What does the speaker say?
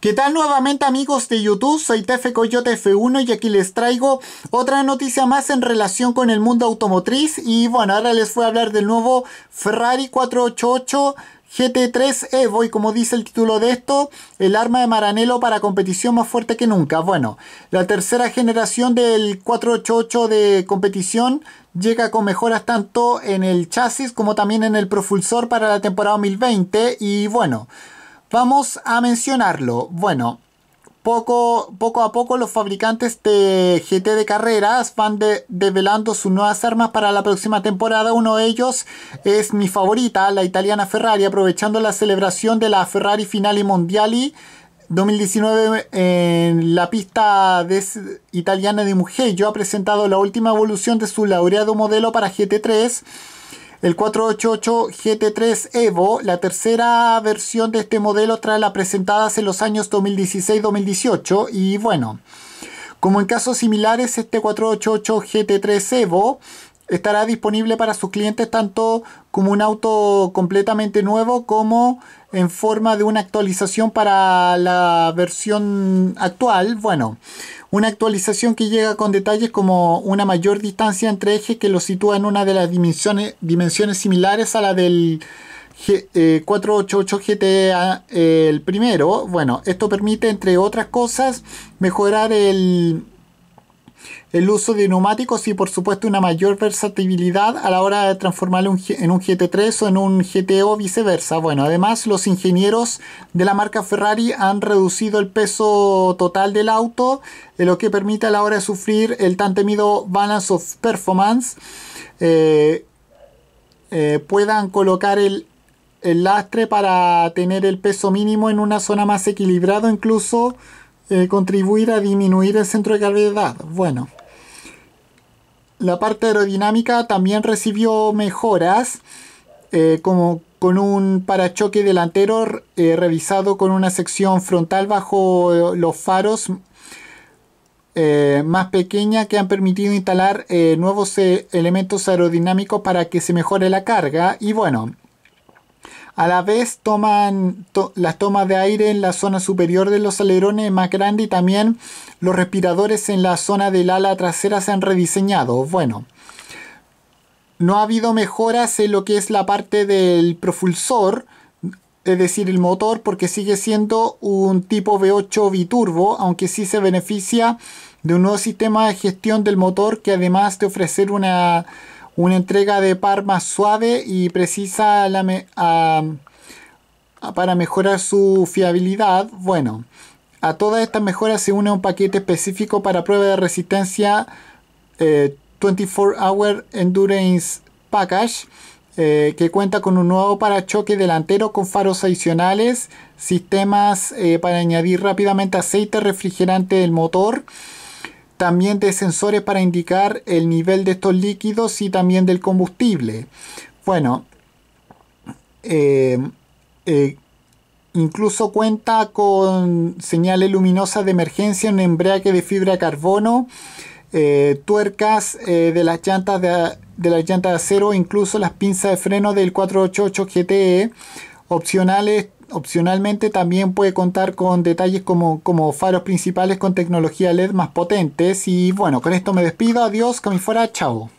¿Qué tal nuevamente amigos de YouTube? Soy Tefe Coyote F1 y aquí les traigo otra noticia más en relación con el mundo automotriz y bueno, ahora les voy a hablar del nuevo Ferrari 488 GT3 Evo y e. como dice el título de esto, el arma de Maranello para competición más fuerte que nunca. Bueno, la tercera generación del 488 de competición llega con mejoras tanto en el chasis como también en el propulsor para la temporada 2020 y bueno... Vamos a mencionarlo. Bueno, poco, poco a poco los fabricantes de GT de carreras van develando sus nuevas armas para la próxima temporada. Uno de ellos es mi favorita, la italiana Ferrari, aprovechando la celebración de la Ferrari Finale Mondiali 2019 en la pista italiana de Mugello ha presentado la última evolución de su laureado modelo para GT3 el 488 GT3 Evo, la tercera versión de este modelo tras la presentada hace los años 2016-2018 y bueno, como en casos similares, este 488 GT3 Evo estará disponible para sus clientes tanto como un auto completamente nuevo como en forma de una actualización para la versión actual. Bueno, una actualización que llega con detalles como una mayor distancia entre ejes que lo sitúa en una de las dimensiones, dimensiones similares a la del 488 eh, GTA eh, el primero. Bueno, esto permite, entre otras cosas, mejorar el el uso de neumáticos y por supuesto una mayor versatilidad a la hora de transformarlo en un GT3 o en un GTO viceversa. Bueno, además los ingenieros de la marca Ferrari han reducido el peso total del auto, eh, lo que permite a la hora de sufrir el tan temido balance of performance. Eh, eh, puedan colocar el, lastre para tener el peso mínimo en una zona más equilibrada, incluso contribuir a disminuir el centro de gravedad. Bueno la parte aerodinámica también recibió mejoras, eh, como con un parachoque delantero eh, revisado con una sección frontal bajo eh, los faros más pequeña que han permitido instalar nuevos elementos aerodinámicos para que se mejore la carga. Y bueno, a la vez toman las tomas de aire en la zona superior de los alerones más grande y también los respiradores en la zona del ala trasera se han rediseñado. Bueno, no ha habido mejoras en lo que es la parte del propulsor, es decir, el motor, porque sigue siendo un tipo V8 biturbo, aunque sí se beneficia de un nuevo sistema de gestión del motor que además de ofrecer una una entrega de par más suave y precisa para mejorar su fiabilidad. Bueno, a todas estas mejoras se une un paquete específico para prueba de resistencia 24 eh, Hour Endurance Package. Eh, que cuenta con un nuevo parachoque delantero con faros adicionales, sistemas eh, para añadir rápidamente aceite refrigerante del motor, también de sensores para indicar el nivel de estos líquidos y también del combustible. Bueno, eh, eh, incluso cuenta con señales luminosas de emergencia, un embrague de fibra de carbono, eh, tuercas de las llantas de, de las llantas de acero, incluso las pinzas de freno del 488 GTE, opcionales opcionalmente también puede contar con detalles como, faros principales con tecnología LED más potentes. Y bueno, con esto me despido. Adiós, que fuera, chao.